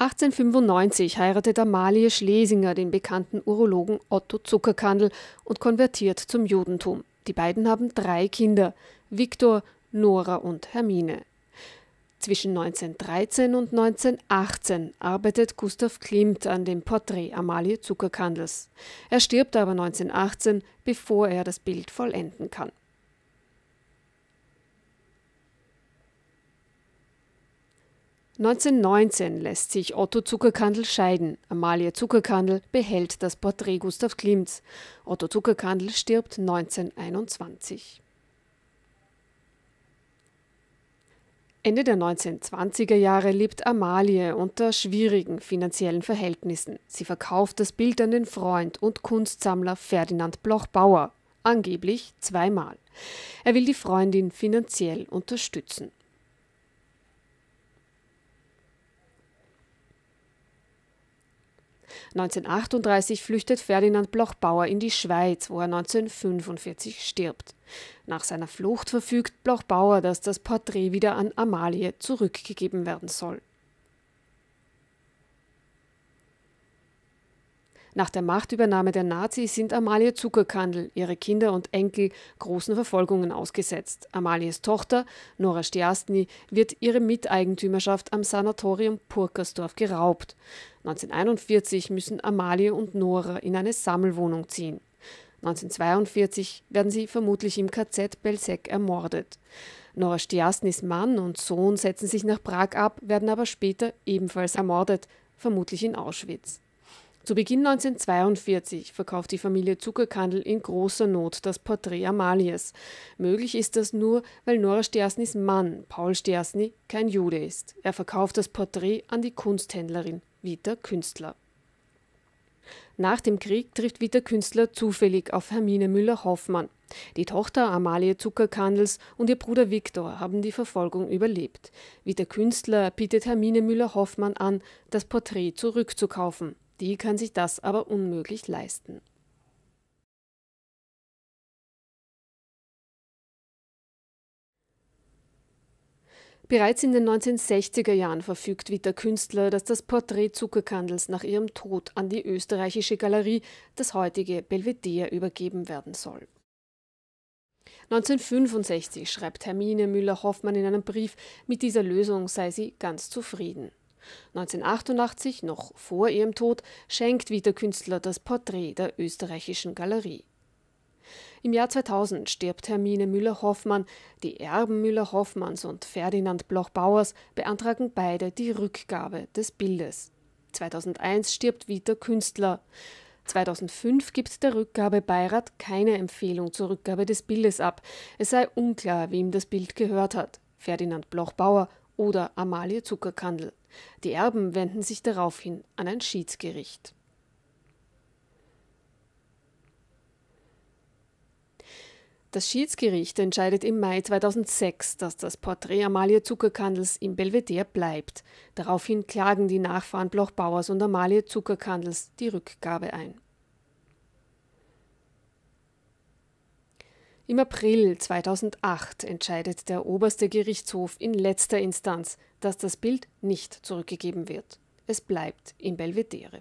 1895 heiratet Amalie Schlesinger den bekannten Urologen Otto Zuckerkandel und konvertiert zum Judentum. Die beiden haben drei Kinder, Viktor, Nora und Hermine. Zwischen 1913 und 1918 arbeitet Gustav Klimt an dem Porträt Amalie Zuckerkandels. Er stirbt aber 1918, bevor er das Bild vollenden kann. 1919 lässt sich Otto Zuckerkandl scheiden. Amalie Zuckerkandl behält das Porträt Gustav Klimts. Otto Zuckerkandl stirbt 1921. Ende der 1920er Jahre lebt Amalie unter schwierigen finanziellen Verhältnissen. Sie verkauft das Bild an den Freund und Kunstsammler Ferdinand Bloch-Bauer, angeblich zweimal. Er will die Freundin finanziell unterstützen. 1938 flüchtet Ferdinand Bloch-Bauer in die Schweiz, wo er 1945 stirbt. Nach seiner Flucht verfügt Bloch-Bauer, dass das Porträt wieder an Amalie zurückgegeben werden soll. Nach der Machtübernahme der Nazis sind Amalie Zuckerkandel, ihre Kinder und Enkel großen Verfolgungen ausgesetzt. Amalies Tochter, Nora Stiastny, wird ihre Miteigentümerschaft am Sanatorium Purkersdorf geraubt. 1941 müssen Amalie und Nora in eine Sammelwohnung ziehen. 1942 werden sie vermutlich im KZ Belzec ermordet. Nora Stiasnis Mann und Sohn setzen sich nach Prag ab, werden aber später ebenfalls ermordet, vermutlich in Auschwitz. Zu Beginn 1942 verkauft die Familie Zuckerkandel in großer Not das Porträt Amalies. Möglich ist das nur, weil Nora Stiasnis Mann, Paul Stiasny, kein Jude ist. Er verkauft das Porträt an die Kunsthändlerin Vita Künstler. Nach dem Krieg trifft Vita Künstler zufällig auf Hermine Müller-Hoffmann. Die Tochter Amalie Zuckerkandels und ihr Bruder Viktor haben die Verfolgung überlebt. Vita Künstler bietet Hermine Müller-Hoffmann an, das Porträt zurückzukaufen. Die kann sich das aber unmöglich leisten. Bereits in den 1960er Jahren verfügt Witter Künstler, dass das Porträt Zuckerkandels nach ihrem Tod an die österreichische Galerie, das heutige Belvedere, übergeben werden soll. 1965 schreibt Hermine Müller-Hoffmann in einem Brief, mit dieser Lösung sei sie ganz zufrieden. 1988, noch vor ihrem Tod, schenkt Witter Künstler das Porträt der österreichischen Galerie. Im Jahr 2000 stirbt Hermine Müller-Hoffmann. Die Erben Müller-Hoffmanns und Ferdinand Bloch-Bauers beantragen beide die Rückgabe des Bildes. 2001 stirbt Vita Künstler. 2005 gibt der Rückgabebeirat keine Empfehlung zur Rückgabe des Bildes ab. Es sei unklar, wem das Bild gehört hat. Ferdinand Bloch-Bauer oder Amalie Zuckerkandel. Die Erben wenden sich daraufhin an ein Schiedsgericht. Das Schiedsgericht entscheidet im Mai 2006, dass das Porträt Amalie Zuckerkandels im Belvedere bleibt. Daraufhin klagen die Nachfahren Bloch-Bauers und Amalie Zuckerkandels die Rückgabe ein. Im April 2008 entscheidet der oberste Gerichtshof in letzter Instanz, dass das Bild nicht zurückgegeben wird. Es bleibt im Belvedere.